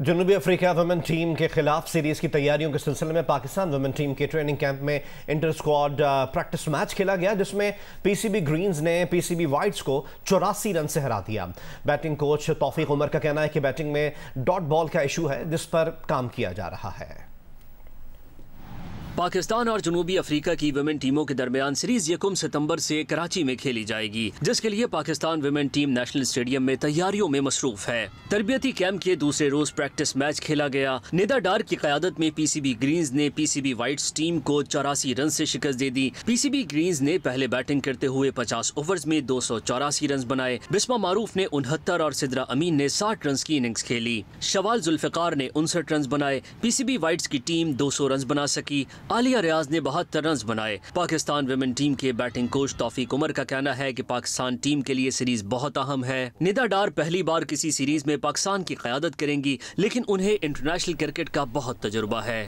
जनूबी Africa women team के खिलाफ सीरीज़ की तैयारियों के सिलसिले में पाकिस्तान वुमेन टीम के ट्रेनिंग कैंप में इंटर स्क्वाड प्रैक्टिस मैच खेला गया जिसमें पीसीबी ग्रीन्स ने पीसीबी वाइट्स को चौरासी रन से हरा दिया बैटिंग कोच तौफीक उमर का कहना है कि बैटिंग में डॉट बॉल का इशू है जिस पर काम किया जा रहा है पाकिस्तान और जनूबी अफ्रीका की विमेन टीमों के दरमियान सीरीज यकुम सितंबर से कराची में खेली जाएगी जिसके लिए Pakistan women team national stadium में तैयारियों में मसरूफ है तरबियती कैंप के दूसरे रोज प्रैक्टिस मैच खेला गया निदा डार की क्यादत में पीसीबी ग्रीन्स ने पीसीबी व्हाइट्स टीम को चौरासी रन से शिकस्त दे दी पीसीबी ग्रीन्स ने पहले बैटिंग करते हुए पचास ओवर में दो सौ चौरासी रन बनाए बिस्मा मारूफ ने उनहत्तर और सिदरा अमीन ने साठ रन की इनिंग्स खेली शवाल जुल्फिकार ने उनसठ रन बनाए पीसीबी व्हाइट्स की टीम दो सौ रन बना सकी आलिया रियाज ने बहत्तर रन बनाए पाकिस्तान वेमेन टीम के बैटिंग कोच तोफीक उमर का कहना है कि पाकिस्तान टीम के लिए सीरीज बहुत अहम है निदा डार पहली बार किसी सीरीज में पाकिस्तान की क्यादत करेंगी लेकिन उन्हें इंटरनेशनल क्रिकेट का बहुत तजुर्बा है